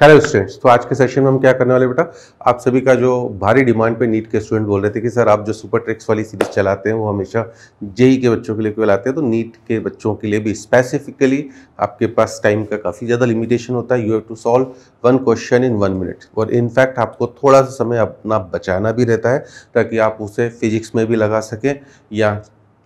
Hello students तो आज के सेशन में हम क्या करने वाले बेटा आप सभी का जो भारी डिमांड पे नीट के स्टूडेंट बोल रहे थे कि सर आप जो सुपर ट्रिक्स वाली सीरीज चलाते हैं वो हमेशा जेई के बच्चों के लिए क्यों लाते हैं तो नीट के बच्चों के लिए भी स्पेसिफिकली आपके पास टाइम का काफ़ी ज़्यादा लिमिटेशन होता है you have to solve one question in one minute और इनफैक्ट आपको थोड़ा सा समय अपना बचाना भी रहता है ताकि आप उसे फिजिक्स में भी लगा सकें या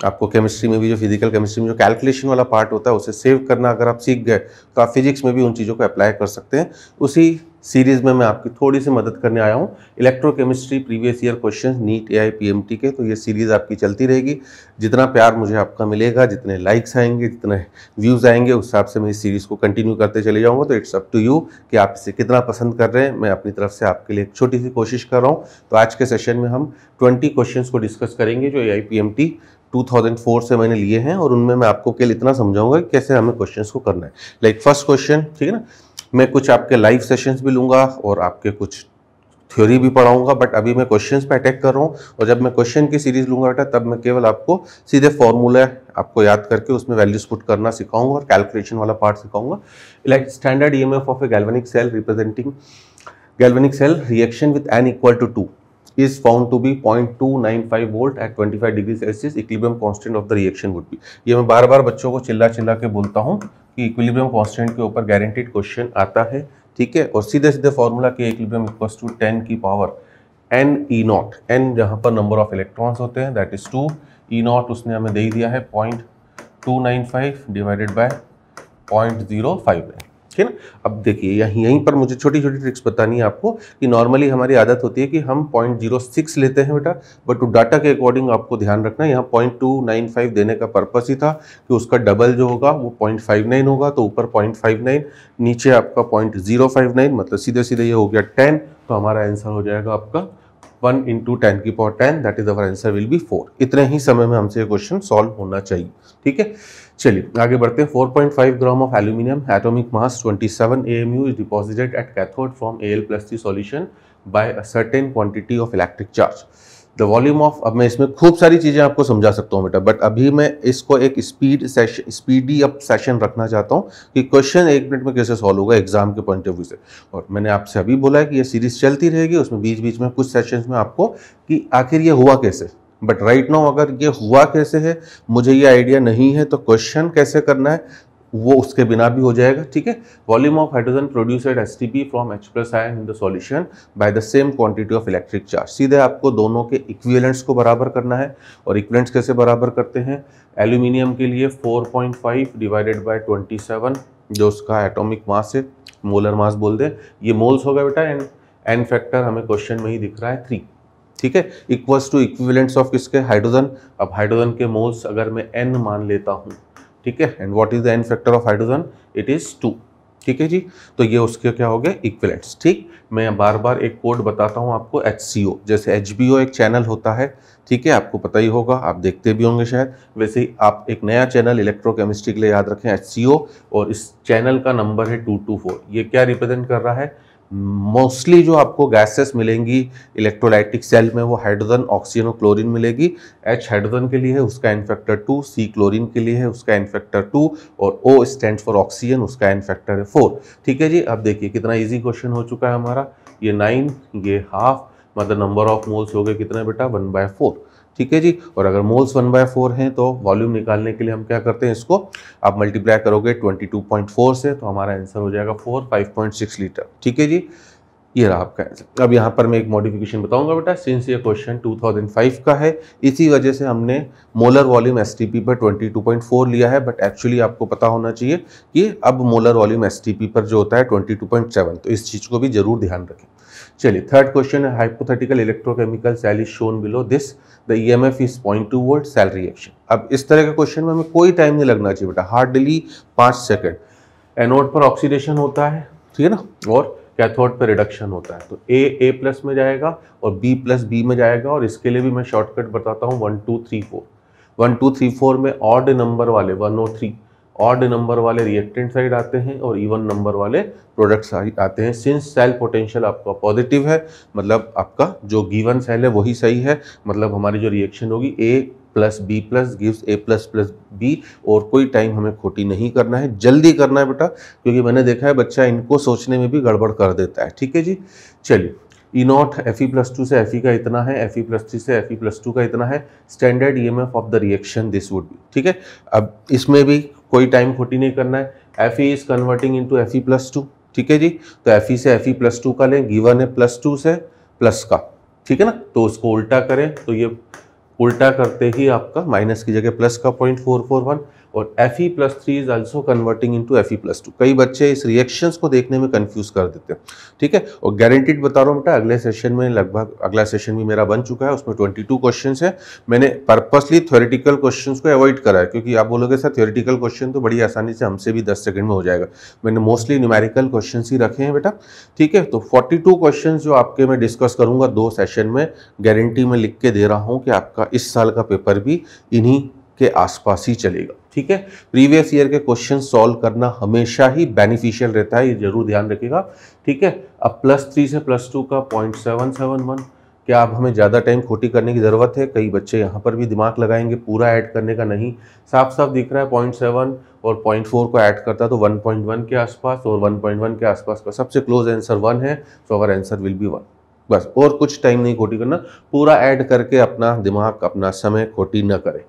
आपको केमिस्ट्री में भी जो फिजिकल केमिस्ट्री में जो कैलकुलेशन वाला पार्ट होता है उसे सेव करना अगर आप सीख गए तो आप फिजिक्स में भी उन चीज़ों को अप्लाई कर सकते हैं उसी सीरीज़ में मैं आपकी थोड़ी सी मदद करने आया हूँ electrochemistry previous year question NEET A I के तो ये सीरीज़ आपकी चलती रहेगी जितना प्यार मुझे आपका मिलेगा जितने लाइक्स आएंगे जितने व्यूज़ आएंगे उस हिसाब से मैं इस सीरीज़ को कंटिन्यू करते चले जाऊँगा तो इट्स अप टू यू कि आप इसे कितना पसंद कर रहे हैं मैं अपनी तरफ से आपके लिए एक छोटी सी कोशिश कर रहा हूँ तो आज के सेशन में हम ट्वेंटी क्वेश्चन को डिस्कस करेंगे जो ए आई 2004 से मैंने लिए हैं और उनमें मैं आपको केवल इतना समझाऊंगा कि कैसे हमें क्वेश्चंस को करना है लाइक फर्स्ट क्वेश्चन ठीक है ना मैं कुछ आपके लाइव सेशंस भी लूंगा और आपके कुछ थ्योरी भी पढ़ाऊंगा बट अभी मैं क्वेश्चंस पे अटैक कर रहा हूँ और जब मैं क्वेश्चन की सीरीज लूंगा बेटा तब मैं केवल आपको सीधे फॉर्मूला आपको याद करके उसमें वैल्यूज पुट करना सिखाऊंगा और कैलकुलेशन वाला पार्ट सिखाऊंगा like standard EMF of a galvanic cell representing galvanic cell reaction with n equal to two is found to be 0.295 volt at 25 degree Celsius. Equilibrium constant of the reaction would be. ये मैं बार बार बच्चों को चिल्ला चिल्ला के बोलता हूँ कि इक्विलिब्रियम कॉन्स्टेंट के ऊपर गारंटेड क्वेश्चन आता है ठीक है और सीधे सीधे फॉर्मूला के इक्विलिब्रियम इक्वल्स टू 10 की power n E naught n जहाँ पर नंबर ऑफ इलेक्ट्रॉन्स होते हैं that is two E naught उसने हमें दे ही दिया है point two nine five divided by point zero five nine ठीक है ना अब देखिए यहीं यहीं पर मुझे छोटी छोटी ट्रिक्स बतानी है आपको कि नॉर्मली हमारी आदत होती है कि हम पॉइंट जीरो सिक्स लेते हैं बेटा बट डाटा के अकॉर्डिंग आपको ध्यान रखना है यहाँ पॉइंट टू नाइन फाइव देने का पर्पस ही था कि उसका डबल जो होगा वो पॉइंट फाइव नाइन होगा तो ऊपर पॉइंट फाइव नाइन नीचे आपका पॉइंट जीरो फाइव नाइन मतलब सीधे सीधे ये हो गया टेन तो हमारा आंसर हो जाएगा आपका वन इंटू टेन की power ten that is our answer will be four इतने ही समय में हमसे क्वेश्चन सॉल्व होना चाहिए ठीक है चलिए आगे बढ़ते हैं four point five gram of aluminium atomic mass twenty seven A M U is deposited at cathode from A L plus C solution by a certain quantity of electric charge the volume of अब मैं इसमें खूब सारी चीज़ें आपको समझा सकता हूँ बेटा बट अभी मैं इसको एक speed session speedy up session रखना चाहता हूँ कि क्वेश्चन एक मिनट में कैसे सॉल्व होगा एग्जाम के पॉइंट ऑफ व्यू से और मैंने आपसे अभी बोला है कि ये सीरीज चलती रहेगी उसमें बीच बीच में कुछ सेशन में आपको कि आखिर ये हुआ कैसे बट राइट नाउ अगर ये हुआ कैसे है मुझे ये आइडिया नहीं है तो क्वेश्चन कैसे करना है वो उसके बिना भी हो जाएगा ठीक है volume of hydrogen produced as from H plus ion in the solution by the same quantity of electric charge सीधे आपको दोनों के इक्विवेलेंट्स को बराबर करना है और इक्विवेलेंट्स कैसे बराबर करते हैं एल्यूमिनियम के लिए 4.5 डिवाइडेड बाय 27 जो उसका एटोमिक मास है मोलर मास बोल दें ये मोल्स होगा बेटा एंड एन फैक्टर हमें क्वेश्चन में ही दिख रहा है थ्री ठीक है इक्वल्स टू इक्विवेलेंट्स ऑफ किसके हाइड्रोजन अब हाइड्रोजन के मोल्स अगर मैं एन मान लेता हूँ ठीक है and what is the n factor of hydrogen it is two ठीक है जी तो ये उसके क्या हो गए इक्विलेंट्स ठीक मैं बार बार एक कोड बताता हूँ आपको एच जैसे एच एक चैनल होता है ठीक है आपको पता ही होगा आप देखते भी होंगे शायद वैसे ही आप एक नया चैनल इलेक्ट्रोकेमिस्ट्री के लिए याद रखें एच और इस चैनल का नंबर है टू टू फोर ये क्या रिप्रेजेंट कर रहा है मोस्टली जो आपको गैसेस मिलेंगी इलेक्ट्रोलाइटिक सेल में वो हाइड्रोजन ऑक्सीजन और क्लोरीन मिलेगी एच हाइड्रोजन के लिए है उसका इन्फेक्टर टू सी क्लोरीन के लिए है उसका इन्फेक्टर टू और ओ स्टैंड फॉर ऑक्सीजन उसका इन्फेक्टर है फोर ठीक है जी अब देखिए कितना ईजी क्वेश्चन हो चुका है हमारा ये नाइन ये हाफ मतलब नंबर ऑफ मोल्स हो गए कितने बेटा वन बाय फोर ठीक है जी और अगर मोल्स वन बाय फोर हैं तो वॉल्यूम निकालने के लिए हम क्या करते हैं इसको आप मल्टीप्लाई करोगे फोर से तो हमारा आंसर हो जाएगा पॉइंट सिक्स लीटर ठीक है जी ये रहा आपका आंसर अब यहाँ पर मैं एक मॉडिफिकेशन बताऊंगा बेटा सिंस ये क्वेश्चन 2005 का है इसी वजह से हमने मोलर वॉल्यूम एस पर 22.4 लिया है बट एक्चुअली आपको पता होना चाहिए कि अब मोलर वॉल्यूम एस पर जो होता है 22.7 तो इस चीज़ को भी जरूर ध्यान रखें चलिए थर्ड क्वेश्चन है hypothetical electrochemical cell is shown below this the E M F is point two word cell reaction अब इस तरह के क्वेश्चन में हमें कोई टाइम नहीं लगना चाहिए बेटा हार्डली पाँच सेकेंड एनोड पर ऑक्सीडेशन होता है ठीक है ना और कैथोड पे रिडक्शन होता है तो ए ए प्लस में जाएगा और बी प्लस बी में जाएगा और इसके लिए भी मैं शॉर्टकट बताता हूँ one two three four one two three four में ऑड नंबर वाले one or three odd number वाले रिएक्टेंट साइड आते हैं और इवन नंबर वाले प्रोडक्ट साइड आते हैं सिंस सेल पोटेंशियल आपका पॉजिटिव है मतलब आपका जो गिवन सेल है वही सही है मतलब हमारी जो रिएक्शन होगी A plus B plus gives A plus plus B और कोई टाइम हमें खोटी नहीं करना है जल्दी करना है बेटा क्योंकि मैंने देखा है बच्चा इनको सोचने में भी गड़बड़ कर देता है ठीक है जी चलिए E naught F E plus two से एफ ई e का इतना है एफ ई प्लस थ्री से एफ ई प्लस टू का इतना है standard E M F of the reaction this would be ठीक है अब इसमें भी कोई टाइम खोटी नहीं करना है F E is converting into F E plus two ठीक है जी तो एफ ई e से एफ ई प्लस टू का लें गिवन है प्लस टू से प्लस का ठीक है ना तो उसको उल्टा करें तो ये उल्टा करते ही आपका माइनस की जगह प्लस का पॉइंट फोर फोर वन और Fe plus three is also converting F E plus two कई बच्चे इस रिएक्शंस को देखने में कंफ्यूज कर देते हैं ठीक है और गारंटीड बता रहा हूँ बेटा अगले सेशन में लगभग अगला सेशन भी मेरा बन चुका है उसमें ट्वेंटी टू क्वेश्चन है मैंने पर्पसली थ्योरेटिकल क्वेश्चन को अवॉइड करा है क्योंकि आप बोलोगे सर थ्योरेटिकल क्वेश्चन तो बड़ी आसानी से हमसे भी दस सेकेंड में हो जाएगा मैंने मोस्टली न्यूमेरिकल क्वेश्चन ही रखे हैं बेटा ठीक है तो फोर्टी टू क्वेश्चन जो आपके मैं डिस्कस करूँगा दो सेशन में गारंटी में लिख के दे रहा हूँ कि आपका इस साल का पेपर भी इन्हीं के आसपास ही चलेगा ठीक है प्रीवियस ईयर के क्वेश्चन सॉल्व करना हमेशा ही बेनिफिशियल रहता है ये जरूर ध्यान रखिएगा ठीक है अब प्लस थ्री से प्लस टू का पॉइंट सेवन सेवन वन क्या अब हमें ज़्यादा टाइम खोटी करने की ज़रूरत है कई बच्चे यहाँ पर भी दिमाग लगाएंगे पूरा ऐड करने का नहीं साफ साफ दिख रहा है पॉइंट सेवन और पॉइंट फोर को ऐड करता तो वन पॉइंट वन के आसपास और वन पॉइंट वन के आसपास का सबसे क्लोज आंसर वन है so our answer will be one बस और कुछ टाइम नहीं खोटी करना पूरा ऐड करके अपना दिमाग अपना समय खोटी न करें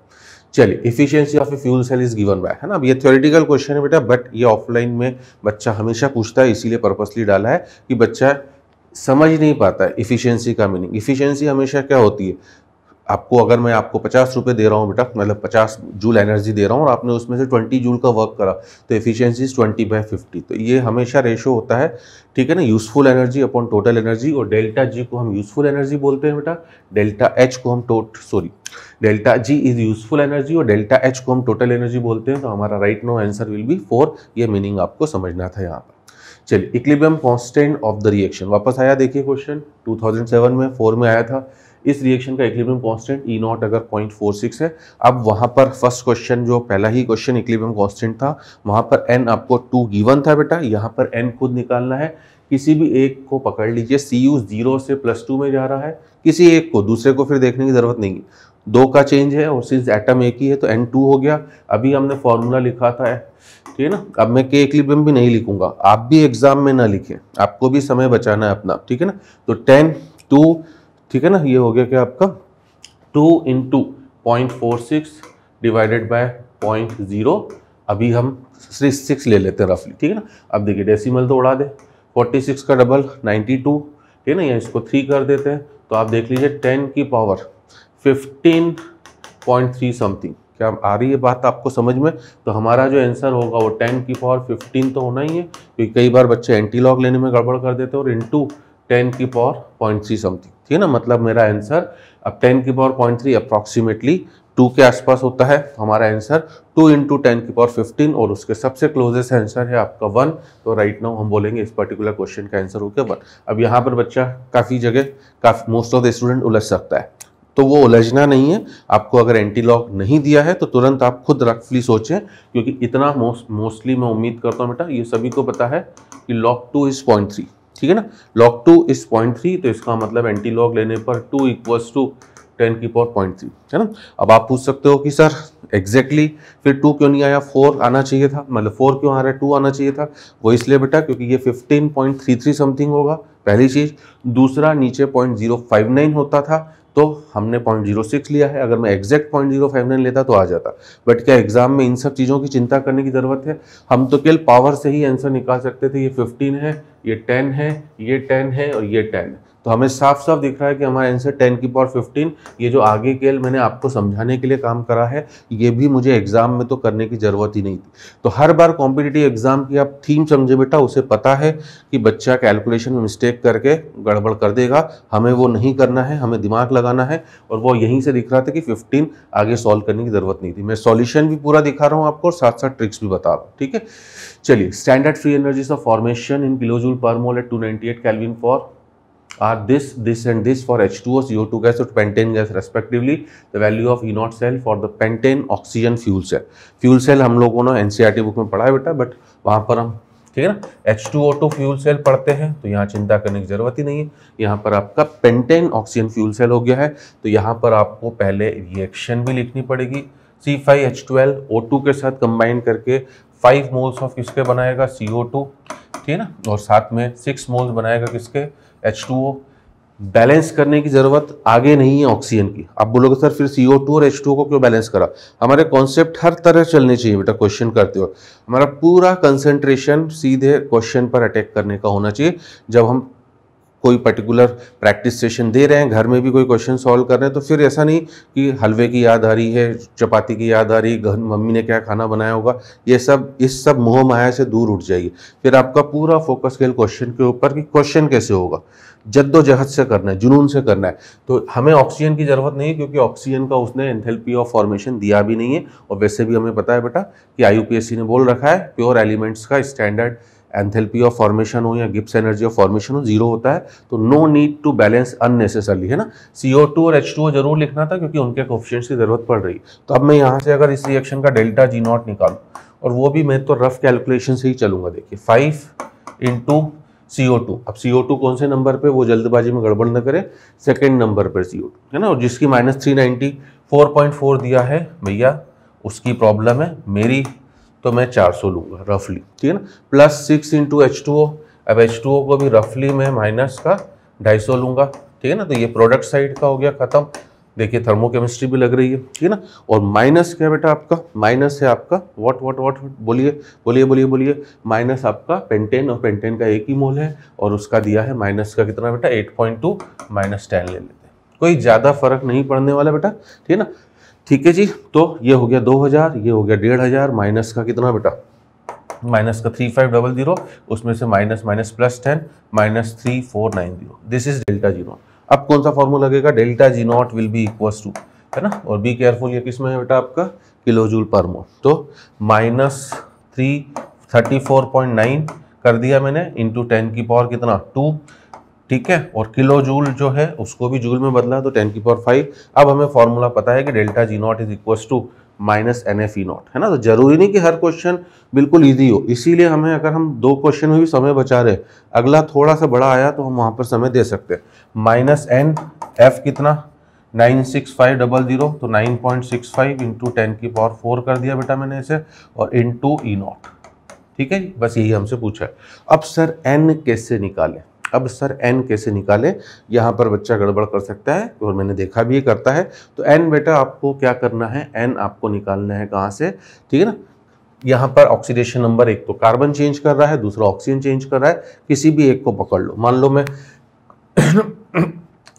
चलिए efficiency of a fuel cell is given by है ना अब ये थ्योरेटिकल क्वेश्चन है बेटा बट ये ऑफलाइन में बच्चा हमेशा पूछता है इसीलिए पर्पसली डाला है कि बच्चा समझ नहीं पाता है इफिशियंसी का मीनिंग इफिशियंसी हमेशा क्या होती है आपको अगर मैं आपको पचास रुपये दे रहा हूँ बेटा मतलब पचास जूल एनर्जी दे रहा हूँ और आपने उसमें से ट्वेंटी जूल का वर्क करा तो efficiency is twenty by fifty तो ये हमेशा रेशो होता है ठीक है ना useful energy upon total energy और डेल्टा जी को हम यूज़फुल एनर्जी बोलते हैं बेटा डेल्टा एच को हम tot sorry delta G is useful energy और डेल्टा एच को हम टोटल एनर्जी बोलते हैं तो हमारा right no answer will be four ये मीनिंग आपको समझना था यहाँ पर चलिए equilibrium constant of the reaction वापस आया देखिए क्वेश्चन 2007 में फोर में आया था इस रिएक्शन का इक्लिबियम कांस्टेंट ई नॉट अगर 0.46 है अब वहाँ पर फर्स्ट क्वेश्चन जो पहला ही क्वेश्चन इक्लिबियम कांस्टेंट था वहाँ पर एन आपको टू गिवन था बेटा यहाँ पर एन खुद निकालना है किसी भी एक को पकड़ लीजिए सी यू जीरो से प्लस टू में जा रहा है किसी एक को दूसरे को फिर देखने की ज़रूरत नहीं है दो का चेंज है और सिंस एटम एक ही है तो एन टू हो गया अभी हमने फॉर्मूला लिखा था ठीक है ना अब मैं के इक्लिबियम भी नहीं लिखूंगा आप भी एग्जाम में ना लिखें आपको भी समय बचाना है अपना ठीक है ना तो टेन टू ठीक है ना ये हो गया क्या आपका two into point four six divided by point zero अभी हम सिक्स ले लेते हैं रफली ठीक है ना अब देखिए डेसिमल तो उड़ा दे फोर्टी सिक्स का डबल नाइन्टी टू ठीक है ना ये इसको थ्री कर देते हैं तो आप देख लीजिए टेन की power fifteen point three something क्या आ रही है बात आपको समझ में तो हमारा जो आंसर होगा वो टेन की पावर फिफ्टीन तो होना ही है क्योंकि कई बार बच्चे एंटी लॉक लेने में गड़बड़ कर देते हैं और इंटू टेन की पावर पॉइंट थ्री समथिंग ठीक है ना मतलब मेरा आंसर अब टेन की power point three approximately two के आसपास होता है हमारा आंसर टू इंटू टेन की पावर फिफ्टीन और उसके सबसे क्लोजेस्ट आंसर है आपका वन तो राइट नाउ हम बोलेंगे इस पर्टिकुलर क्वेश्चन का आंसर हो गया वन अब यहाँ पर बच्चा काफ़ी जगह काफ़ी मोस्ट ऑफ द स्टूडेंट उलझ सकता है तो वो उलझना नहीं है आपको अगर एंटी लॉक नहीं दिया है तो तुरंत आप खुद रफली सोचें क्योंकि इतना मोस्टली मैं उम्मीद करता हूँ बेटा ये सभी को पता है कि log two is point three ठीक है ना log two is point three तो इसका मतलब एंटी लॉग लेने पर टू इक्वल्स टू टेन की पावर पॉइंट थ्री है ना अब आप पूछ सकते हो कि सर एग्जैक्टली exactly, फिर टू क्यों नहीं आया फोर आना चाहिए था मतलब फोर क्यों आ रहा है टू आना चाहिए था वो इसलिए बेटा क्योंकि ये fifteen point three three something होगा पहली चीज़ दूसरा नीचे पॉइंट जीरो फाइव नाइन होता था तो हमने पॉइंट जीरो सिक्स लिया है अगर मैं exact point zero five nine लेता तो आ जाता बट क्या एग्जाम में इन सब चीज़ों की चिंता करने की ज़रूरत है हम तो केवल पावर से ही आंसर निकाल सकते थे ये फिफ्टीन है ये टेन है ये टेन है और ये टेन है तो हमें साफ साफ दिख रहा है कि हमारा आंसर टेन की पावर फिफ्टीन ये जो आगे के मैंने आपको समझाने के लिए काम करा है ये भी मुझे एग्ज़ाम में तो करने की ज़रूरत ही नहीं थी तो हर बार कॉम्पिटेटिव एग्ज़ाम की आप थीम समझे बेटा उसे पता है कि बच्चा कैलकुलेशन में मिस्टेक करके गड़बड़ कर देगा हमें वो नहीं करना है हमें दिमाग लगाना है और वो यहीं से दिख रहा था कि फिफ्टीन आगे सॉल्व करने की ज़रूरत नहीं थी मैं सॉल्यूशन भी पूरा दिखा रहा हूँ आपको और साथ साथ ट्रिक्स भी बता रहा हूँ ठीक है चलिए standard free energies of formation in kilojoule पर mole at two ninety eight kelvin for are this this and this for H2O, two gas or pentane gas respectively the value of E not cell for the pentane oxygen fuel cell fuel cell हम लोगों ने N C R T book में पढ़ा है बेटा but वहाँ पर हम ठीक है ना H two O two fuel cell पढ़ते हैं तो यहाँ चिंता करने की ज़रूरत ही नहीं है यहाँ पर आपका पेंटेन ऑक्सीजन फ्यूल सेल हो गया है तो यहाँ पर आपको पहले रिएक्शन भी लिखनी पड़ेगी C five H twelve O two के साथ कंबाइन करके फाइव मोल्स ऑफ किसके बनाएगा सी ओ टू ठीक है ना और साथ में सिक्स मोल्स बनाएगा किसके एच टू ओ बैलेंस करने की ज़रूरत आगे नहीं है ऑक्सीजन की आप बोलोगे सर फिर सी ओ टू और एच टू को क्यों बैलेंस करा हमारे कॉन्सेप्ट हर तरह चलने चाहिए बेटा क्वेश्चन करते हो हमारा पूरा कंसंट्रेशन सीधे क्वेश्चन पर अटैक करने का होना चाहिए जब हम कोई पर्टिकुलर प्रैक्टिस सेशन दे रहे हैं घर में भी कोई क्वेश्चन सॉल्व कर रहे हैं तो फिर ऐसा नहीं कि हलवे की याद आ रही है चपाती की याद आ रही घर मम्मी ने क्या खाना बनाया होगा ये सब इस सब मोह माया से दूर उठ जाइए फिर आपका पूरा फोकस खेल क्वेश्चन के ऊपर कि क्वेश्चन कैसे होगा जद्दोजहद से करना है जुनून से करना है तो हमें ऑक्सीजन की ज़रूरत नहीं है क्योंकि ऑक्सीजन का उसने एंथेल्पी ऑफ फॉर्मेशन दिया भी नहीं है और वैसे भी हमें पता है बेटा कि आई ने बोल रखा है प्योर एलिमेंट्स का स्टैंडर्ड एंथेल्पी ऑफ फॉर्मेशन हो या गिप्स एनर्जी ऑफ फॉर्मेशन हो जीरो होता है तो no need to balance unnecessarily है ना सी और एच जरूर लिखना था क्योंकि उनके कोफिशियंट्स की ज़रूरत पड़ रही तो अब मैं यहाँ से अगर इस रिएक्शन का डेल्टा जी नॉट निकालू और वो भी मैं तो रफ कैलकुलेशन से ही चलूंगा देखिए फाइव इंटू सी अब सी कौन से नंबर पे वो जल्दबाजी में गड़बड़ न करे सेकेंड नंबर पर सी है ना और जिसकी minus three ninety four point four दिया है भैया उसकी प्रॉब्लम है मेरी तो मैं 400 लूँगा रफली ठीक है ना plus six into H two O अब एच टू ओ को भी रफली मैं माइनस का ढाई सौ लूँगा ठीक है ना तो ये प्रोडक्ट साइड का हो गया ख़त्म देखिए थर्मोकेमिस्ट्री भी लग रही है ठीक है ना और माइनस क्या बेटा आपका माइनस है आपका व्हाट व्हाट व्हाट बोलिए बोलिए बोलिए बोलिए माइनस आपका पेंटेन और पेंटेन का एक ही मोल है और उसका दिया है माइनस का कितना बेटा 8.2 पॉइंट टू माइनस टेन ले लेते हैं कोई ज़्यादा फर्क नहीं पड़ने वाला बेटा ठीक है ना ठीक है जी तो ये हो गया दो हज़ार ये हो गया डेढ़ हज़ार माइनस का कितना बेटा माइनस का थ्री फाइव डबल जीरो उसमें से minus minus plus ten minus three four nine zero this is delta zero अब कौन सा फॉर्मूला लगेगा delta G not will be equal to है ना और बी केयरफुल ये किस में है बेटा आपका किलो जूल पर मोल तो minus three thirty four point nine कर दिया मैंने इंटू टेन की पावर कितना टू ठीक है और किलो जूल जो है उसको भी जूल में बदला तो टेन की पावर फाइव अब हमें फॉर्मूला पता है कि delta G not is equal to minus N F E not है ना तो जरूरी नहीं कि हर क्वेश्चन बिल्कुल ईजी हो इसीलिए हमें अगर हम दो क्वेश्चन में भी समय बचा रहे अगला थोड़ा सा बड़ा आया तो हम वहाँ पर समय दे सकते हैं माइनस एन एफ कितना nine six five double zero तो nine point six five into ten की पावर फोर कर दिया बेटा मैंने इसे और इंटू ई नॉट ठीक है जी बस यही हमसे पूछा है अब सर एन कैसे निकालें अब सर एन कैसे निकालें यहाँ पर बच्चा गड़बड़ कर सकता है और मैंने देखा भी ये करता है तो एन बेटा आपको क्या करना है एन आपको निकालना है कहाँ से ठीक है ना यहाँ पर ऑक्सीडेशन नंबर एक तो कार्बन चेंज कर रहा है दूसरा ऑक्सीजन चेंज कर रहा है किसी भी एक को पकड़ लो मान लो मैं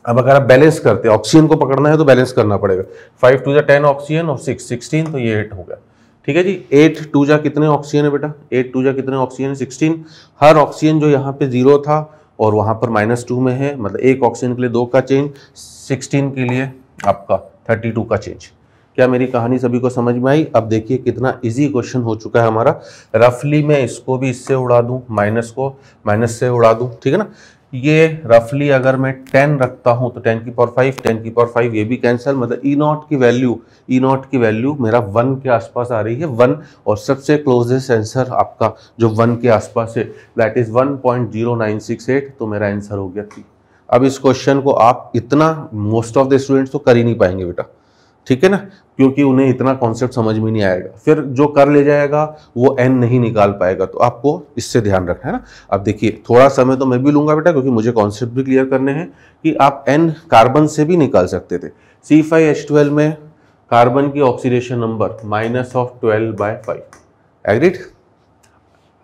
अब अगर आप बैलेंस करते हैं ऑक्सीजन को पकड़ना है तो बैलेंस करना पड़ेगा फाइव टू जा टेन ऑक्सीजन और सिक्स सिक्सटीन तो ये एट हो गया ठीक है जी एट टू जा कितने ऑक्सीजन है बेटा एट टू जा कितने ऑक्सीजन है सिक्सटीन हर ऑक्सीजन जो यहाँ पे जीरो था और वहाँ पर माइनस टू में है मतलब एक ऑक्सीजन के लिए दो का चेंज सिक्सटीन के लिए आपका थर्टी टू का चेंज क्या मेरी कहानी सभी को समझ में आई अब देखिए कितना इजी क्वेश्चन हो चुका है हमारा रफली मैं इसको भी इससे उड़ा दूँ माइनस को माइनस से उड़ा दूँ ठीक है ना ये रफली अगर मैं 10 रखता हूं तो 10 की पावर 5 10 की पावर 5 ये भी कैंसिल मतलब ई e नॉट की वैल्यू ई नॉट की वैल्यू मेरा 1 के आसपास आ रही है 1 और सबसे क्लोजेस्ट आंसर आपका जो 1 के आसपास है दैट इज़ 1.0968 तो मेरा आंसर हो गया थी अब इस क्वेश्चन को आप इतना मोस्ट ऑफ द स्टूडेंट्स तो कर ही नहीं पाएंगे बेटा ठीक है ना क्योंकि उन्हें इतना कॉन्सेप्ट समझ में नहीं आएगा फिर जो कर ले जाएगा वो एन नहीं निकाल पाएगा तो आपको इससे ध्यान रखना है ना अब देखिए थोड़ा समय तो मैं भी लूंगा बेटा क्योंकि मुझे कॉन्सेप्ट भी क्लियर करने हैं कि आप एन कार्बन से भी निकाल सकते थे सी फाइव एच ट्वेल्व में कार्बन की oxidation number minus of twelve by five agreed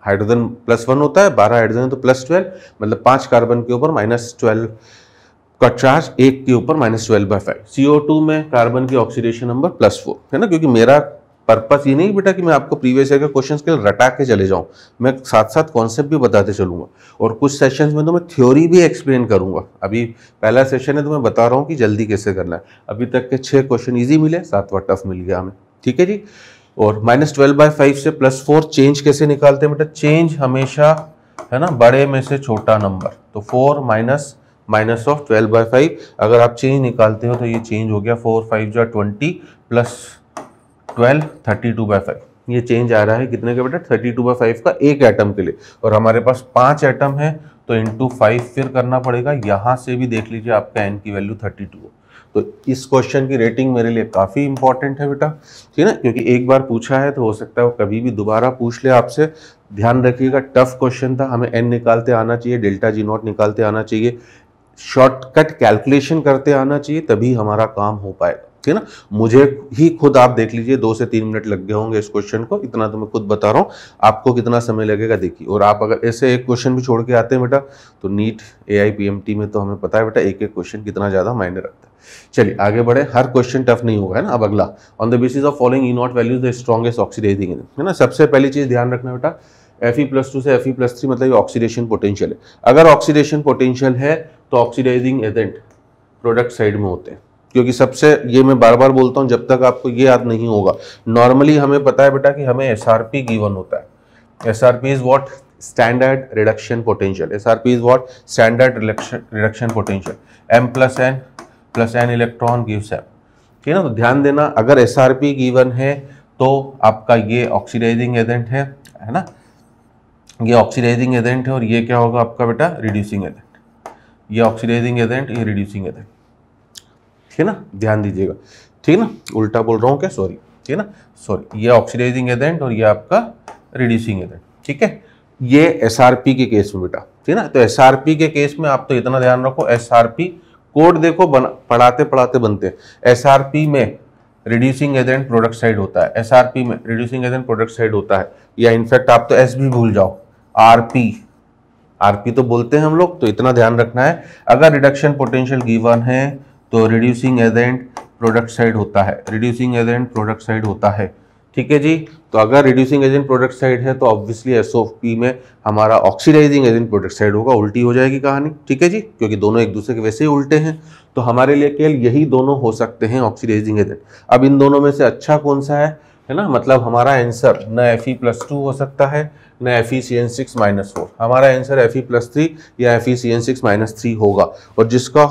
hydrogen plus one होता है बारह हाइड्रोजन तो प्लस ट्वेल्व मतलब पाँच कार्बन के ऊपर माइनस ट्वेल्व का चार्ज एक के ऊपर minus twelve by five C O two में कार्बन की ऑक्सीडेशन नंबर प्लस फोर है ना क्योंकि मेरा पर्पस ये नहीं बेटा कि मैं आपको प्रीवियस ईयर के क्वेश्चन के रटा के चले जाऊँ मैं साथ साथ कॉन्सेप्ट भी बताते चलूंगा और कुछ सेशन में तो मैं थ्योरी भी एक्सप्लेन करूंगा अभी पहला सेशन है तो मैं बता रहा हूँ कि जल्दी कैसे करना है अभी तक के छः क्वेश्चन ईजी मिले सातवा टफ मिल गया हमें ठीक है जी और माइनस ट्वेल्व बाई फाइव से प्लस फोर चेंज कैसे निकालते हैं बेटा चेंज हमेशा है ना बड़े में से छोटा नंबर तो four minus minus of twelve by five अगर आप चेंज निकालते हो तो ये चेंज हो गया फोर फाइव जो twenty plus twelve thirty two by five ये चेंज आ रहा है कितने के बेटा थर्टी टू बाई फाइव का एक एटम के लिए और हमारे पास पांच एटम है तो इंटू फाइव फिर करना पड़ेगा यहाँ से भी देख लीजिए आपका एन की वैल्यू थर्टी टू तो इस क्वेश्चन की रेटिंग मेरे लिए काफ़ी इंपॉर्टेंट है बेटा ठीक है ना क्योंकि एक बार पूछा है तो हो सकता है वो कभी भी दोबारा पूछ ले आपसे ध्यान रखिएगा टफ क्वेश्चन था हमें एन निकालते आना चाहिए डेल्टा जी नॉट निकालते आना चाहिए शॉर्टकट कैलकुलेशन करते आना चाहिए तभी हमारा काम हो पाएगा ठीक है ना मुझे ही खुद आप देख लीजिए दो से तीन मिनट लग गए होंगे इस क्वेश्चन को इतना तो मैं खुद बता रहा हूँ आपको कितना समय लगेगा देखिए और आप अगर ऐसे एक क्वेश्चन भी छोड़ के आते हैं बेटा तो नीट ए में तो हमें पता है बेटा एक एक क्वेश्चन कितना ज़्यादा मायने रखता है चलिए आगे बढ़े हर क्वेश्चन टफ नहीं होगा है ना अब अगला on the basis of following E not values the strongest oxidating है ना सबसे पहली चीज़ ध्यान रखना बेटा एफ ई प्लस टू से एफ ई प्लस थ्री मतलब ऑक्सीडेशन पोटेंशियल है अगर ऑक्सीडेशन पोटेंशियल है तो ऑक्सीडाइजिंग एजेंट प्रोडक्ट साइड में होते हैं क्योंकि सबसे ये मैं बार बार बोलता हूँ जब तक आपको ये याद नहीं होगा नॉर्मली हमें पता है बेटा कि हमें एस आर पी गिवन होता है S R P is what standard reduction potential S R P is what standard reduction potential M plus N plus N electron gives M ठीक है ना तो ध्यान देना अगर एस आर पी गिवन है तो आपका ये ऑक्सीडाइजिंग एजेंट है है ना ये ऑक्सीडाइजिंग एजेंट है और ये क्या होगा आपका बेटा रिड्यूसिंग एजेंट ये ऑक्सीडाइजिंग एजेंट ये रिड्यूसिंग एजेंट ठीक है ना ध्यान दीजिएगा ठीक है ना उल्टा बोल रहा हूँ क्या सॉरी ठीक है ना सॉरी ये ऑक्सीडाइजिंग एजेंट और ये आपका रिड्यूसिंग एजेंट ठीक है ये एस के केस में बेटा ठीक है ना तो एस के केस में आप तो इतना ध्यान रखो एस कोड देखो बना पढ़ाते पढ़ाते बनते हैं एस में रिड्यूसिंग एजेंट प्रोडक्ट साइड होता है एस में रिड्यूसिंग एजेंट प्रोडक्ट साइड होता है या इनफैक्ट आप तो एस भी भूल जाओ आर पी आरपी तो बोलते हैं हम लोग तो इतना ध्यान रखना है अगर रिडक्शन पोटेंशियल गिवन है तो रिड्यूसिंग एजेंट प्रोडक्ट साइड होता है रिड्यूसिंग एजेंट प्रोडक्ट साइड होता है ठीक है जी तो अगर रिड्यूसिंग एजेंट प्रोडक्ट साइड है तो ऑब्वियसली एस में हमारा ऑक्सीडाइजिंग एजेंट प्रोडक्ट साइड होगा उल्टी हो जाएगी कहानी ठीक है जी क्योंकि दोनों एक दूसरे के वैसे ही उल्टे हैं तो हमारे लिए केवल यही दोनों हो सकते हैं ऑक्सीडाइजिंग एजेंट अब इन दोनों में से अच्छा कौन सा है है ना मतलब हमारा आंसर न एफ ई प्लस टू हो सकता है न F E C N six minus four हमारा answer F E plus three या F E C N six minus three होगा और जिसका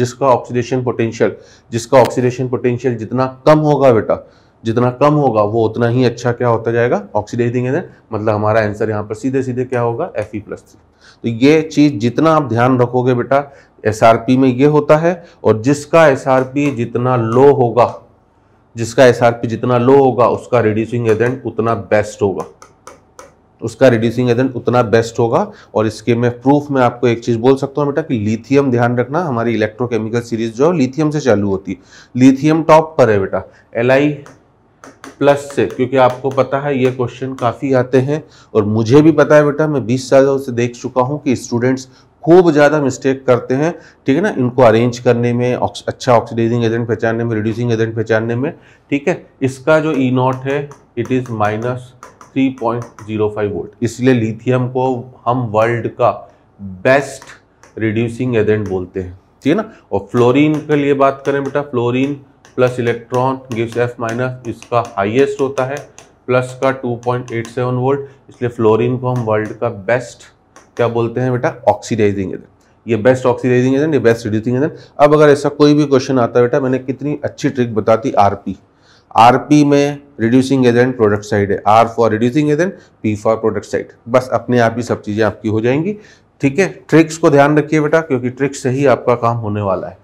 जिसका ऑक्सीडेशन पोटेंशियल जिसका ऑक्सीडेशन पोटेंशियल जितना कम होगा बेटा जितना कम होगा वो उतना ही अच्छा क्या होता जाएगा ऑक्सीडेटिंग एजेंट मतलब हमारा आंसर यहाँ पर सीधे सीधे क्या होगा एफ ई प्लस थ्री तो ये चीज़ जितना आप ध्यान रखोगे बेटा एस आर पी में ये होता है और जिसका एस आर पी जितना लो होगा जिसका एस जितना लो होगा उसका रिड्यूसिंग एजेंट उतना बेस्ट होगा उसका रिड्यूसिंग एजेंट उतना बेस्ट होगा और इसके मैं प्रूफ में आपको एक चीज़ बोल सकता हूँ बेटा कि लिथियम ध्यान रखना हमारी इलेक्ट्रोकेमिकल सीरीज जो है लिथियम से चालू होती है लिथियम टॉप पर है बेटा एल प्लस से क्योंकि आपको पता है ये क्वेश्चन काफ़ी आते हैं और मुझे भी पता है बेटा मैं 20 सालों से देख चुका हूँ कि स्टूडेंट्स खूब ज़्यादा मिस्टेक करते हैं ठीक है ना इनको अरेंज करने में अच्छा ऑक्सीडाइजिंग एजेंट पहचानने में रिड्यूसिंग एजेंट पहचानने में ठीक है इसका जो ई e नॉट है it is minus three point zero five volt इसलिए लिथियम को हम वर्ल्ड का बेस्ट रिड्यूसिंग एजेंट बोलते हैं ठीक है ना और फ्लोरिन के लिए बात करें बेटा fluorine plus electron gives F minus इसका हाइएस्ट होता है प्लस का 2.87 वोल्ट इसलिए फ्लोरीन को हम वर्ल्ड का बेस्ट क्या बोलते हैं बेटा ऑक्सीडाइजिंग एजेंट ये बेस्ट ऑक्सीडाइजिंग एजेंट ये बेस्ट रिड्यूसिंग एजेंट अब अगर ऐसा कोई भी क्वेश्चन आता है बेटा मैंने कितनी अच्छी ट्रिक बताती आर पी में रिड्यूसिंग एजेंट प्रोडक्ट साइड है R for reducing agent P for product side बस अपने आप ही सब चीज़ें आपकी हो जाएंगी ठीक है ट्रिक्स को ध्यान रखिए बेटा क्योंकि ट्रिक्स से ही आपका काम होने वाला है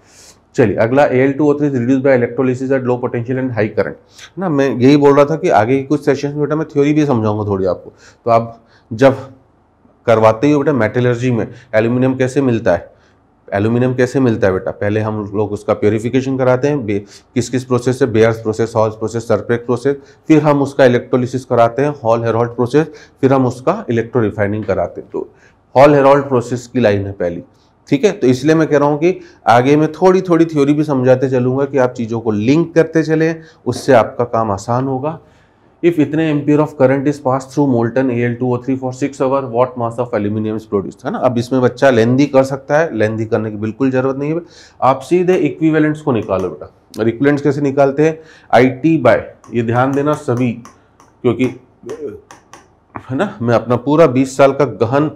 चलिए अगला A L two O three reduce by electrolysis at low potential and high current ना मैं यही बोल रहा था कि आगे के कुछ सेशन में बेटा मैं थ्योरी भी समझाऊंगा थोड़ी आपको तो आप जब करवाते ही हो बेटा मेटलर्जी में एल्यूमिनियम कैसे मिलता है एल्यूमिनियम कैसे मिलता है बेटा पहले हम लोग उसका प्योरीफिकेशन कराते हैं किस किस प्रोसेस से Bayer's process Hall's process Serpeck process फिर हम उसका इलेक्ट्रोलिसिस कराते हैं हॉल हेरोल्ड प्रोसेस फिर हम उसका इलेक्ट्रो रिफाइनिंग कराते हैं तो हॉल हेरोल्ड प्रोसेस की लाइन है पहली ठीक है तो इसलिए मैं कह रहा हूँ कि आगे मैं थोड़ी थोड़ी थ्योरी भी समझाते चलूँगा कि आप चीज़ों को लिंक करते चलें उससे आपका काम आसान होगा इफ इतने ampere of current is pass through molten A L two O three four six hour what mass of aluminium is produced है ना अब इसमें बच्चा लेंदी कर सकता है लेंदी करने की बिल्कुल जरूरत नहीं है आप सीधे इक्विवेलेंट्स को निकालो बेटा और इक्विलेंट्स कैसे निकालते हैं आई टी बाय ये ध्यान देना सभी क्योंकि है ना मैं अपना पूरा बीस साल का गहन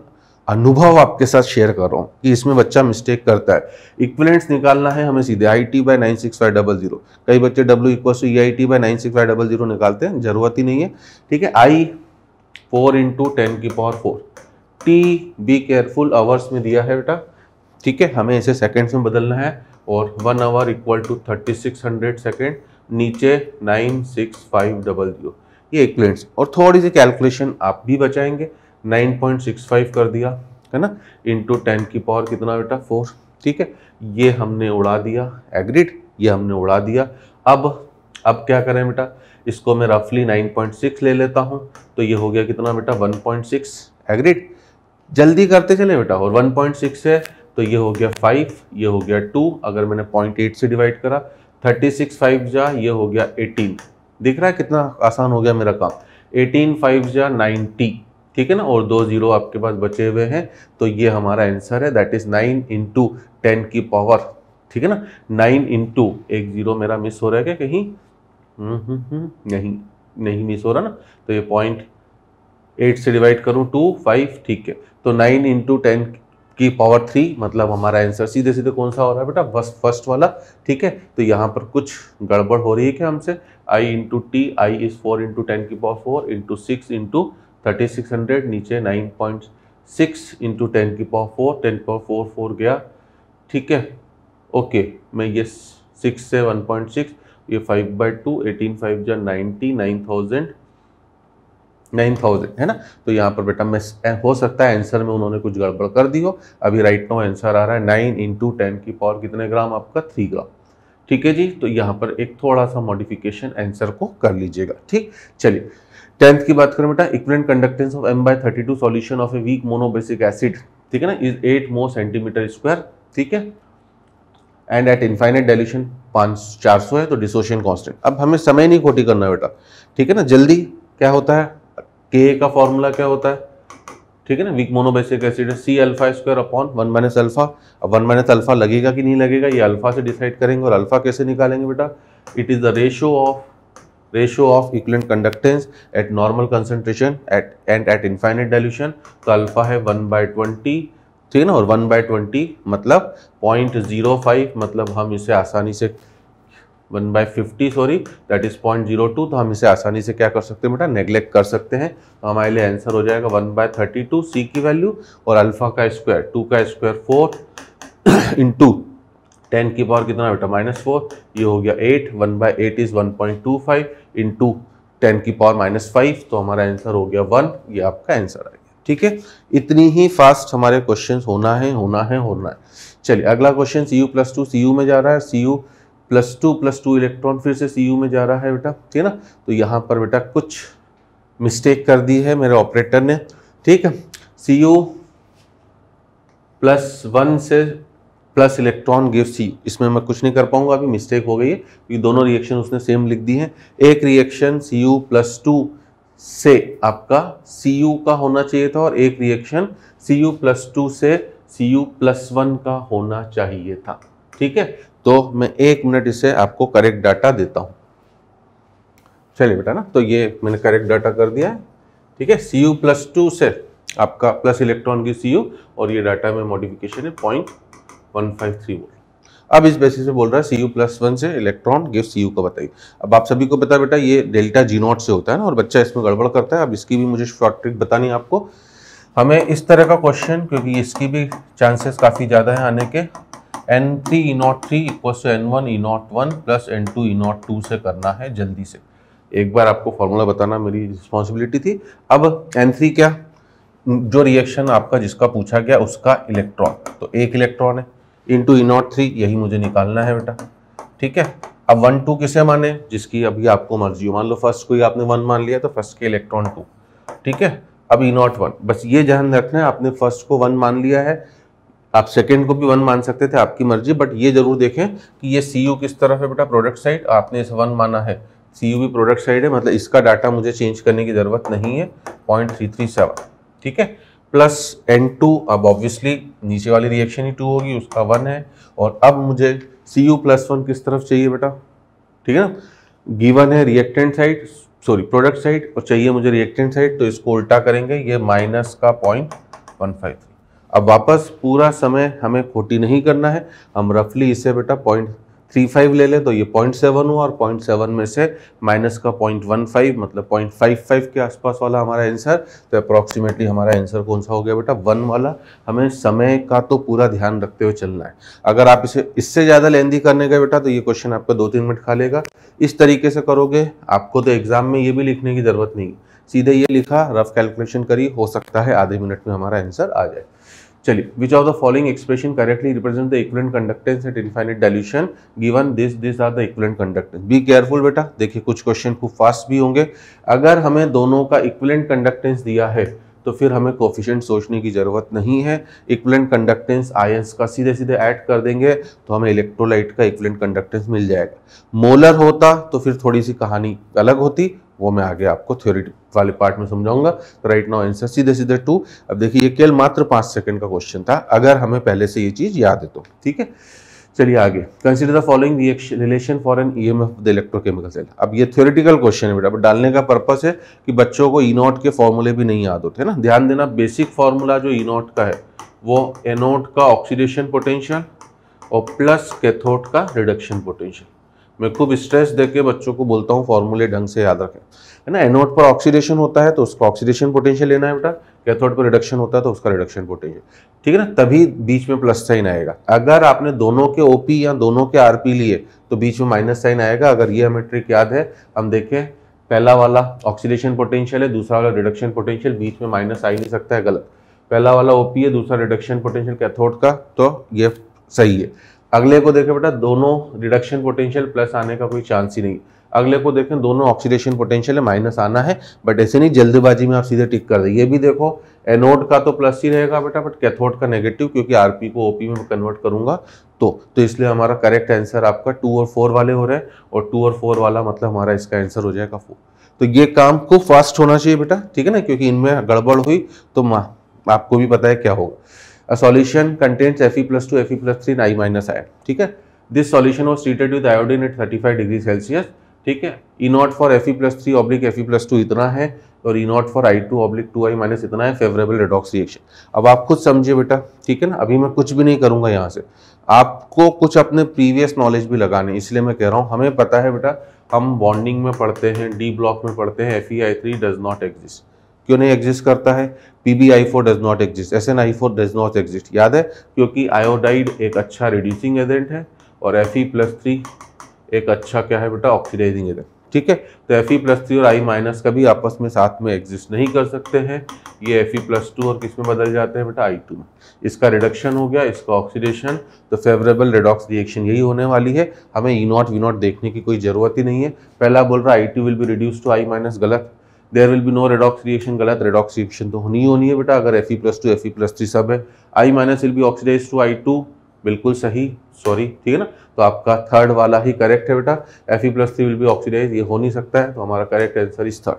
अनुभव आपके साथ शेयर कर रहा हूँ कि इसमें बच्चा मिस्टेक करता है इक्वलेंट्स निकालना है हमें सीधे I T by nine six five double zero कई बच्चे W equal to E I T by nine six five double zero निकालते हैं जरूरत ही नहीं है ठीक है आई फोर इंटू टेन की power four T be careful hours में दिया है बेटा ठीक है हमें इसे सेकेंड्स में बदलना है और one hour equal to thirty six hundred second नीचे nine six five double zero ये इक्वलेंट्स और थोड़ी सी कैलकुलेशन आप भी बचाएंगे 9.65 कर दिया है ना इंटू टेन की पावर कितना बेटा फोर ठीक है ये हमने उड़ा दिया एग्रिड ये हमने उड़ा दिया अब अब क्या करें बेटा इसको मैं रफली 9.6 ले लेता हूँ तो ये हो गया कितना बेटा 1.6 एग्रिड जल्दी करते चले बेटा और 1.6 है तो ये हो गया 5 ये हो गया 2 अगर मैंने 0.8 से डिवाइड करा 36 सिक्स फाइव जा ये हो गया 18 दिख रहा है कितना आसान हो गया मेरा काम 18 फाइव जा नाइन्टी ठीक है ना और दो जीरो आपके पास बचे हुए हैं तो ये हमारा आंसर है that is nine into ten की पावर ठीक है ना नाइन इंटू एक जीरो मेरा मिस हो रहा है क्या कहीं हम्म, हम्म, हम्म, नहीं नहीं मिस हो रहा ना तो ये पॉइंट एट से डिवाइड करूं टू फाइव ठीक है तो नाइन इंटू टेन की पावर थ्री मतलब हमारा आंसर सीधे सीधे कौन सा हो रहा है बेटा बस फर्स्ट वाला ठीक है तो यहाँ पर कुछ गड़बड़ हो रही है क्या हमसे I into T I is four into ten की power four into six into 3600 नीचे 9.6 पॉइंट सिक्स इंटू टेन की power four ten power four four गया ठीक है ओके मैं ये सिक्स से 1.6 पॉइंट सिक्स ये five by two eighteen five जो ninety nine thousand nine thousand है ना तो यहाँ पर बेटा मैं हो सकता है आंसर में उन्होंने कुछ गड़बड़ कर दी हो अभी राइट नो आंसर आ रहा है नाइन इंटू टेन की पावर कितने ग्राम आपका थ्री ग्राम ठीक है जी तो यहाँ पर एक थोड़ा सा मॉडिफिकेशन आंसर को कर लीजिएगा ठीक चलिए टेंथ की बात करें बेटा equivalent conductance of M by thirty two solution of a weak monobasic acid ठीक है ना is eight more centimetre square ठीक है एंड एट इनफाइनेट डायल्यूशन पाँच चार सौ है तो डिसोशियन कॉन्स्टेंट अब हमें समय नहीं खोटी करना बेटा ठीक है ना जल्दी क्या होता है के का फॉर्मूला क्या होता है ठीक है ना वीक मोनोबेसिक एसिड है C alpha square upon one minus alpha अब वन माइनस अल्फा लगेगा कि नहीं लगेगा ये अल्फा से डिसाइड करेंगे और अल्फा कैसे निकालेंगे बेटा it is the ratio of ratio of equivalent conductance at normal concentration at and at infinite dilution तो अल्फा है वन बाय ट्वेंटी ठीक है ना और वन बाय ट्वेंटी मतलब पॉइंट जीरो फाइव मतलब हम इसे आसानी से one by fifty sorry that is point zero two तो हम इसे आसानी से क्या कर सकते हैं बेटा नेग्लेक्ट कर सकते हैं तो हमारे लिए आंसर हो जाएगा one by thirty two C की वैल्यू और अल्फा का स्क्वायर टू का square four into ten की पावर कितना बेटा माइनस फोर ये हो गया eight one by eight is one point two five into ten की पावर माइनस फाइव तो हमारा आंसर हो गया वन ये आपका आंसर आएगा ठीक है इतनी ही फास्ट हमारे क्वेश्चन होना है होना है होना है चलिए अगला question C U plus two C U में जा रहा है C U plus two plus two electron फिर से सी में जा रहा है बेटा ठीक है ना तो यहाँ पर बेटा कुछ मिस्टेक कर दी है मेरे ऑपरेटर ने ठीक है सी प्लस वन से प्लस इलेक्ट्रॉन गिव सी इसमें मैं कुछ नहीं कर पाऊंगा अभी मिस्टेक हो गई है क्योंकि दोनों रिएक्शन उसने सेम लिख दी है एक reaction C U plus two से आपका सी यू का होना चाहिए था और एक reaction C U plus two से सी यू प्लस वन का होना चाहिए था ठीक है तो मैं एक मिनट इसे आपको करेक्ट डाटा देता हूँ चलिए बेटा ना तो ये मैंने करेक्ट डाटा कर दिया है ठीक है सी यू प्लस टू से आपका प्लस इलेक्ट्रॉन की सी यू और ये डाटा में मॉडिफिकेशन है point one five three volt अब इस बेसिस से बोल रहा है सी यू प्लस वन से इलेक्ट्रॉन गिव सी यू का बताइए अब आप सभी को पता बेटा ये डेल्टा जी नॉट से होता है ना और बच्चा इसमें गड़बड़ करता है अब इसकी भी मुझे शॉर्ट ट्रिक बतानी है आपको हमें इस तरह का क्वेश्चन क्योंकि इसकी भी चांसेस काफ़ी ज़्यादा है आने के N three E naught three equals to N one E naught one plus N two E naught two से करना है जल्दी से एक बार आपको फॉर्मूला बताना मेरी रिस्पॉन्सिबिलिटी थी अब एन थ्री क्या जो रिएक्शन आपका जिसका पूछा गया उसका इलेक्ट्रॉन तो एक इलेक्ट्रॉन है टू ई नॉट थ्री यही मुझे निकालना है बेटा ठीक है अब वन टू किसे माने जिसकी अभी आपको मर्जी हो मान लो फर्स्ट कोई आपने वन मान लिया तो फर्स्ट के इलेक्ट्रॉन टू ठीक है अब ई नॉट वन बस ये ध्यान रखना है आपने फर्स्ट को वन मान लिया है आप सेकेंड को भी वन मान सकते थे आपकी मर्जी बट ये जरूर देखें कि ये सी यू किस तरफ है बेटा प्रोडक्ट साइड आपने इसे वन माना है सी यू भी प्रोडक्ट साइड है मतलब इसका डाटा मुझे चेंज करने की ज़रूरत नहीं है पॉइंट थ्री थ्री सेवन ठीक है प्लस एन टू अब ऑब्वियसली नीचे वाली रिएक्शन ही टू होगी उसका वन है और अब मुझे सी यू प्लस वन किस तरफ चाहिए बेटा ठीक है ना गिवन है reactant side sorry product side और चाहिए मुझे रिएक्टेंट साइड तो इसको उल्टा करेंगे ये माइनस का पॉइंट वन फाइव थ्री अब वापस पूरा समय हमें खोटी नहीं करना है हम रफली इसे बेटा पॉइंट थ्री फाइव ले लें तो ये पॉइंट सेवन हुआ और पॉइंट सेवन में से माइनस का पॉइंट वन फाइव मतलब पॉइंट फाइव फाइव के आसपास वाला हमारा आंसर तो अप्रॉक्सीमेटली हमारा आंसर कौन सा हो गया बेटा वन वाला हमें समय का तो पूरा ध्यान रखते हुए चलना है अगर आप इसे इससे ज़्यादा लेंदी करने गए बेटा तो ये क्वेश्चन आपको दो तीन मिनट खा लेगा इस तरीके से करोगे आपको तो एग्जाम में ये भी लिखने की ज़रूरत नहीं सीधे ये लिखा रफ कैलकुलेशन करी हो सकता है आधे मिनट में हमारा आंसर आ जाए चलिए which of the following expression correctly represent the equivalent conductance at infinite dilution given this this are the equivalent conductance be careful बेटा देखिए कुछ क्वेश्चन खूब फास्ट भी होंगे अगर हमें दोनों का इक्वलेंट कंडक्टेंस दिया है तो फिर हमें कोफिशेंट सोचने की ज़रूरत नहीं है इक्वलेंट कंडक्टेंस आयंस का सीधे सीधे ऐड कर देंगे तो हमें इलेक्ट्रोलाइट का इक्वलेंट कंडक्टेंस मिल जाएगा मोलर होता तो फिर थोड़ी सी कहानी अलग होती वो मैं आगे आपको थ्योरी वाले पार्ट में समझाऊंगा तो राइट नाउ आंसर सीधे सीधे टू अब देखिए ये केवल मात्र पाँच सेकंड का क्वेश्चन था अगर हमें पहले से ये चीज़ याद है तो ठीक है चलिए आगे consider the following relation for an E M F the electrochemical cell अब ये थ्योरेटिकल क्वेश्चन है बेटा डालने का पर्पस है कि बच्चों को ई नॉट के फॉर्मूले भी नहीं याद होते ना ध्यान देना बेसिक फॉर्मूला जो ई नॉट का है वो एनोट का ऑक्सीडेशन पोटेंशियल और प्लस कैथोड का रिडक्शन पोटेंशियल मैं खूब स्ट्रेस दे के बच्चों को बोलता हूँ फॉर्मूले ढंग से याद रखें है ना एनोड पर ऑक्सीडेशन होता है तो उसका ऑक्सीडेशन पोटेंशियल लेना है बेटा कैथोड पर रिडक्शन होता है तो उसका रिडक्शन पोटेंशियल ठीक है ना तभी बीच में प्लस साइन आएगा अगर आपने दोनों के ओपी या दोनों के आरपी लिए तो बीच में माइनस साइन आएगा अगर ये हमें ट्रिक याद है हम देखें पहला वाला ऑक्सीडेशन पोटेंशियल है दूसरा वाला रिडक्शन पोटेंशियल बीच में माइनस आ ही नहीं सकता है गलत पहला वाला ओपी है दूसरा रिडक्शन पोटेंशियल कैथोड का तो ये सही है अगले को देखें बेटा दोनों रिडक्शन पोटेंशियल प्लस आने का कोई चांस ही नहीं अगले को देखें दोनों ऑक्सीडेशन पोटेंशियल है माइनस आना है बट ऐसे नहीं जल्दबाजी में आप सीधे टिक कर दें ये भी देखो एनोड का तो प्लस ही रहेगा बेटा बट कैथोड का नेगेटिव क्योंकि आरपी को ओपी में कन्वर्ट करूंगा तो तो इसलिए हमारा करेक्ट आंसर आपका टू और फोर वाले हो रहे हैं और टू और फोर वाला मतलब हमारा इसका आंसर हो जाएगा फोर तो ये काम को फास्ट होना चाहिए बेटा ठीक है ना क्योंकि इनमें गड़बड़ हुई तो आपको भी पता है क्या होगा solution contents F E plus two F E plus three I minus I ठीक है this solution was treated with iodine at thirty five degree Celsius ठीक है E naught for F E plus three oblique F E plus two इतना है और E naught for I two oblique two I minus इतना है favourable redox reaction अब आप खुद समझिए बेटा ठीक है ना अभी मैं कुछ भी नहीं करूंगा यहाँ से आपको कुछ अपने प्रीवियस नॉलेज भी लगाने इसलिए मैं कह रहा हूँ हमें पता है बेटा हम बॉन्डिंग में पढ़ते हैं डी ब्लॉक में पढ़ते हैं F E I three does not exist क्यों नहीं एग्जिस्ट करता है P B I four does not exist S N I four does not exist याद है क्योंकि आयोडाइड एक अच्छा रिड्यूसिंग एजेंट है और एफ ई प्लस थ्री एक अच्छा क्या है बेटा ऑक्सीडाइजिंग एजेंट ठीक है तो एफ ई प्लस थ्री और आई माइनस का भी आपस में साथ में एग्जिस्ट नहीं कर सकते हैं ये एफ ई प्लस टू और किस में बदल जाते हैं बेटा आई टू में इसका रिडक्शन हो गया इसका ऑक्सीडेशन तो फेवरेबल रेडॉक्स रिएक्शन यही होने वाली है हमें ई नॉट वी नॉट देखने की कोई ज़रूरत ही नहीं है पहला बोल रहा I two will be reduce to I minus गलत there will be no redox reaction गलत रेडॉक्स रिएक्शन तो होनी ही होनी है बेटा अगर F E plus two F E plus three सब है I minus will be oxidize to I two बिल्कुल सही सॉरी ठीक है ना तो आपका थर्ड वाला ही करेक्ट है बेटा F E plus three will be oxidize ये हो नहीं सकता है तो हमारा करेक्ट आंसर इज थर्ड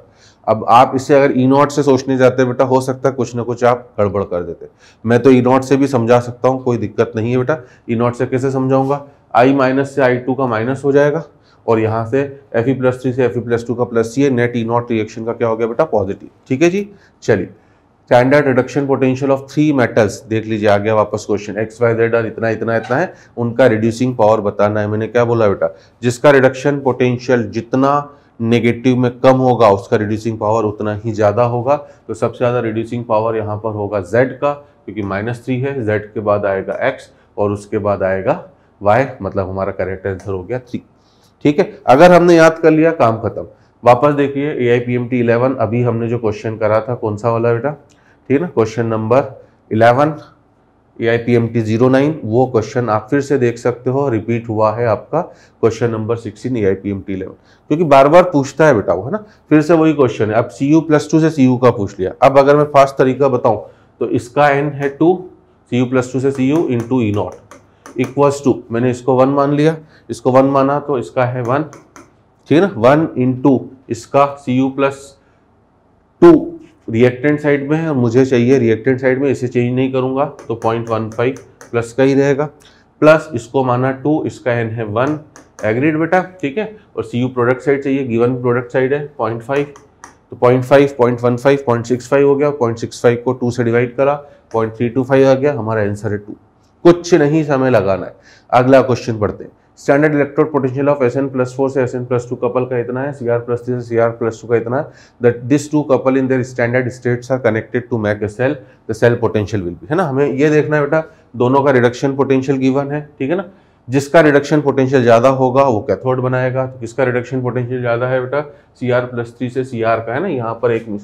अब आप इससे अगर ई e नॉट से सोचने जाते हैं बेटा हो सकता है कुछ ना कुछ आप गड़बड़ कर देते मैं तो ई e नॉट से भी समझा सकता हूँ कोई दिक्कत नहीं है बेटा ई e नॉट से कैसे समझाऊंगा आई माइनस से आई टू का माइनस हो जाएगा और यहाँ से एफ ई प्लस थ्री से एफ ई प्लस टू का प्लस सी है नेट ई नॉट रिएक्शन का क्या हो गया बेटा पॉजिटिव ठीक है जी चलिए standard reduction potential of three metals देख लीजिए आ गया वापस क्वेश्चन एक्स वाई जेड और इतना इतना इतना है उनका रिड्यूसिंग पावर बताना है मैंने क्या बोला बेटा जिसका रिडक्शन पोटेंशियल जितना नेगेटिव में कम होगा उसका रिड्यूसिंग पावर उतना ही ज़्यादा होगा तो सबसे ज़्यादा रिड्यूसिंग पावर यहाँ पर होगा जेड का क्योंकि माइनस थ्री है जेड के बाद आएगा एक्स और उसके बाद आएगा वाई मतलब हमारा करेक्ट आंसर हो गया थ्री ठीक है अगर हमने याद कर लिया काम खत्म वापस देखिए A I P M T eleven अभी हमने जो क्वेश्चन करा था कौन सा वाला बेटा ठीक है ना question number eleven A I P M T zero nine वो क्वेश्चन आप फिर से देख सकते हो रिपीट हुआ है आपका question number sixteen A I P M T eleven क्योंकि बार बार पूछता है बेटा वो है ना फिर से वही क्वेश्चन है अब सी यू प्लस टू से सी यू का पूछ लिया अब अगर मैं फास्ट तरीका बताऊँ तो इसका एन है two C U plus two से C U into E naught equals to मैंने इसको वन मान लिया इसको वन माना तो इसका है वन ठीक है ना वन इंटू इसका C U plus two reactant side में है और मुझे चाहिए रिएक्टेंट साइड में इसे चेंज नहीं करूंगा तो पॉइंट वन फाइव प्लस का ही रहेगा प्लस इसको माना टू इसका एन है वन एग्रीड बेटा ठीक है और सी यू प्रोडक्ट साइड चाहिए गिवन प्रोडक्ट साइड है पॉइंट फाइव तो point five point one five point six five हो गया पॉइंट सिक्स फाइव को टू से डिवाइड करा पॉइंट थ्री टू फाइव आ गया हमारा आंसर है टू कुछ नहीं समय लगाना है अगला क्वेश्चन पढ़ते हैं standard electrode potential of S N plus four से S N plus two couple का इतना है सी आर प्लस थ्री से सी आर प्लस टू का इतना that this two couple in their standard states are connected to make the cell the cell potential will be है ना हमें ये देखना है बेटा दोनों का रिडक्शन पोटेंशियल गिवन है ठीक है ना जिसका रिडक्शन पोटेंशियल ज़्यादा होगा वो कैथोड बनाएगा तो किसका रिडक्शन पोटेंशियल ज़्यादा है बेटा सी आर प्लस थ्री से सी आर का है ना यहाँ पर एक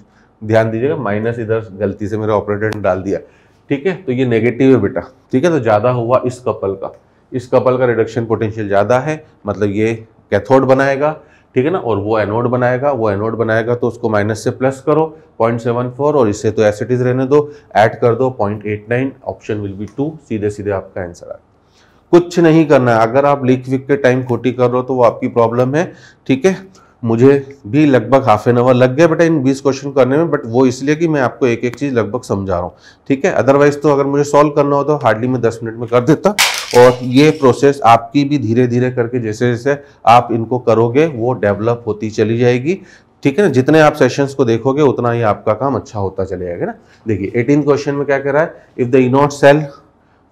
ध्यान दीजिएगा माइनस इधर गलती से मेरा ऑपरेटर ने डाल दिया ठीक है तो ये नेगेटिव है बेटा ठीक है तो ज़्यादा हुआ इस कपल का इस कपल का रिडक्शन पोटेंशियल ज़्यादा है मतलब ये कैथोड बनाएगा ठीक है ना और वो एनोड बनाएगा वो एनोड बनाएगा तो उसको माइनस से प्लस करो 0.74 और इससे तो एसिड इज रहने दो ऐड कर दो 0.89 ऑप्शन विल बी टू सीधे सीधे आपका आंसर आ कुछ नहीं करना है अगर आप लीक विक के टाइम खोटी कर रहे हो तो वो आपकी प्रॉब्लम है ठीक है मुझे भी लगभग हाफ एन आवर लग गया बेटा इन 20 क्वेश्चन करने में बट वो इसलिए कि मैं आपको एक एक चीज़ लगभग समझा रहा हूँ ठीक है अदरवाइज तो अगर मुझे सॉल्व करना हो तो हार्डली मैं 10 मिनट में कर देता और ये प्रोसेस आपकी भी धीरे धीरे करके जैसे जैसे आप इनको करोगे वो डेवलप होती चली जाएगी ठीक है ना जितने आप सेशंस को देखोगे उतना ही आपका काम अच्छा होता चले जाएगा ना देखिए एटीन क्वेश्चन में क्या कह रहा है if the E naught cell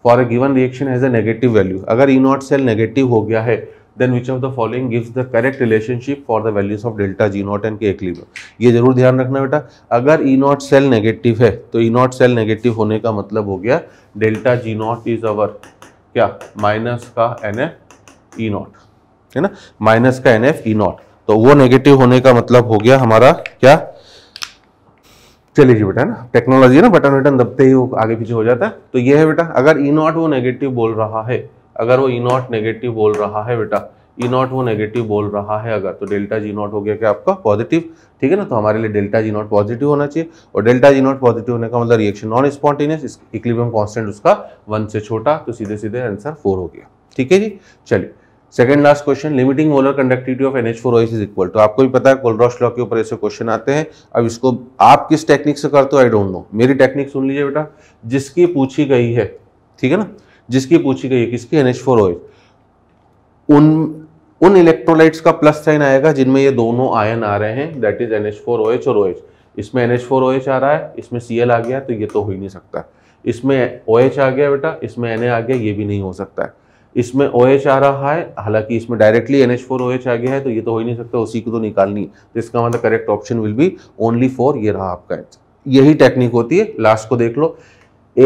for a given reaction has a negative value अगर इनॉट सेल नेगेटिव हो गया है then which of the following gives the correct relationship for the values of delta G naught and K equilibrium ये जरूर ध्यान रखना बेटा अगर ई नॉट सेल नेगेटिव है तो ई नॉट सेल नेगेटिव होने का मतलब हो गया delta G not is our क्या माइनस का एन एफ ई नॉट है ना माइनस का एन एफ ई नॉट तो वो नेगेटिव होने का मतलब हो गया हमारा क्या चलिए जी बेटा ना टेक्नोलॉजी ना बटन बटन दबते ही वो आगे पीछे हो जाता है तो ये है बेटा अगर ई e नॉट वो नेगेटिव बोल रहा है अगर वो ई नॉट नेगेटिव बोल रहा है बेटा ई e नॉट वो नेगेटिव बोल रहा है अगर तो डेल्टा जी नॉट हो गया क्या आपका पॉजिटिव ठीक है ना तो हमारे लिए डेल्टा जी नॉट पॉजिटिव होना चाहिए और डेल्टा जी नॉट पॉजिटिव होने का मतलब reaction non spontaneous equilibrium constant उसका वन से छोटा तो सीधे सीधे आंसर फोर हो गया ठीक है जी चलिए second last question limiting molar conductivity of NH four O S is equal तो आपको भी पता है कोलरॉस लॉ के ऊपर ऐसे क्वेश्चन आते हैं अब इसको आप किस टेक्निक से करते हो आई डोंट नो मेरी टेक्निक सुन लीजिए बेटा जिसकी पूछी गई है ठीक है ना जिसकी पूछी गई है किसकी एन एच फोर उन उन इलेक्ट्रोलाइट्स का प्लस साइन आएगा जिनमें ये दोनों आयन आ रहे हैं that is N H four O H और ओ एच इसमें N H four O H आ रहा है इसमें सी एल आ गया तो ये तो हो ही नहीं सकता इसमें ओ एच आ गया बेटा इसमें एन ए आ गया ये भी नहीं हो सकता है इसमें ओ एच आ रहा है हालांकि इसमें directly N H four O H आ गया है तो ये तो हो ही नहीं सकता उसी को तो निकालनी तो इसका मतलब correct option will be only four ये रहा आपका एंसर यही टेक्निक होती है लास्ट को देख लो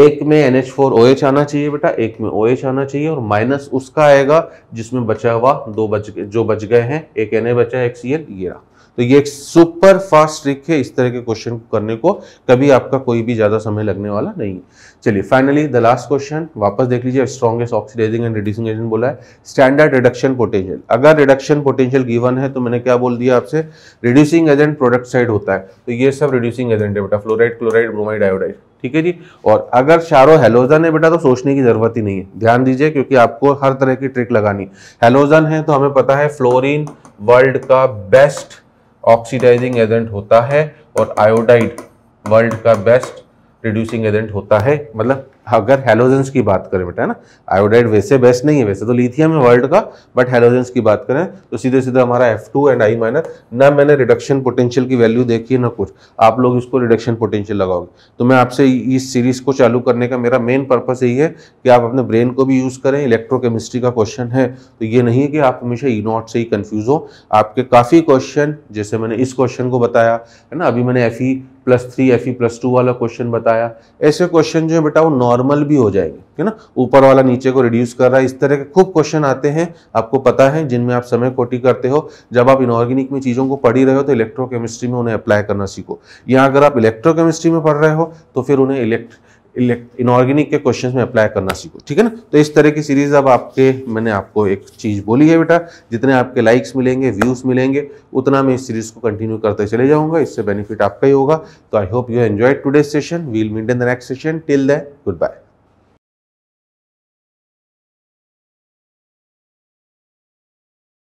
एक में N H four O H आना चाहिए बेटा एक में ओ एच आना चाहिए और माइनस उसका आएगा जिसमें बचा हुआ दो बच जो बच गए हैं एक एन ए बचा एक सी ये रहा तो ये एक सुपर फास्ट ट्रिक है इस तरह के क्वेश्चन करने को कभी आपका कोई भी ज़्यादा समय लगने वाला नहीं चलिए फाइनली द लास्ट क्वेश्चन वापस देख लीजिए strongest oxidizing and reducing agent बोला है स्टैंडर्ड रिडक्शन पोटेंशियल अगर रिडक्शन पोटेंशियल गिवन है तो मैंने क्या बोल दिया आपसे रिड्यूसिंग एजेंट प्रोडक्ट साइड होता है तो ये सब रिड्यूसिंग एजेंट है बेटा फ्लोराइड क्लोराइड ब्रोमाइड आयोडाइड ठीक है जी और अगर शारो हेलोजन है बेटा तो सोचने की जरूरत ही नहीं है ध्यान दीजिए क्योंकि आपको हर तरह की ट्रिक लगानी हेलोजन है तो हमें पता है फ्लोरीन वर्ल्ड का बेस्ट ऑक्सीडाइजिंग एजेंट होता है और आयोडाइड वर्ल्ड का बेस्ट रिड्यूसिंग एजेंट होता है मतलब अगर हेलोजेंस की बात करें बेटा है ना आयोडाइड वैसे बेस्ट नहीं है वैसे तो लिथियम है वर्ल्ड का बट हेलोजेंस की बात करें तो सीधे सीधे हमारा F two and I minus ना मैंने रिडक्शन पोटेंशियल की वैल्यू देखी है ना कुछ आप लोग इसको रिडक्शन पोटेंशियल लगाओगे तो मैं आपसे इस सीरीज को चालू करने का मेरा मेन पर्पस यही है कि आप अपने ब्रेन को भी यूज़ करें इलेक्ट्रोकेमिस्ट्री का क्वेश्चन है तो ये नहीं है कि आप हमेशा ई e नॉट से ही कन्फ्यूज़ हो आपके काफ़ी क्वेश्चन जैसे मैंने इस क्वेश्चन को बताया है ना अभी मैंने F E plus three F E plus two वाला क्वेश्चन बताया ऐसे क्वेश्चन जो है बेटा वो नॉर्मल भी हो जाएंगे है ना ऊपर वाला नीचे को रिड्यूस कर रहा है इस तरह के खूब क्वेश्चन आते हैं आपको पता है जिनमें आप समय कोटी करते हो जब आप इनऑर्गेनिक में चीज़ों को पढ़ी रहे हो तो इलेक्ट्रोकेमिस्ट्री में उन्हें अप्लाई करना सीखो या अगर आप इलेक्ट्रोकेमिस्ट्री में पढ़ रहे हो तो फिर उन्हें इलेक्ट्रिक इनऑर्गेनिक के क्वेश्चन में अप्लाई करना सीखो ठीक है ना तो इस तरह की सीरीज अब आपके मैंने आपको एक चीज बोली है बेटा जितने आपके लाइक्स मिलेंगे व्यूज मिलेंगे उतना मैं इस सीरीज को कंटिन्यू करते चले जाऊंगा इससे बेनिफिट आपका ही होगा तो I hope you enjoy today session we'll meet in the next session till then good bye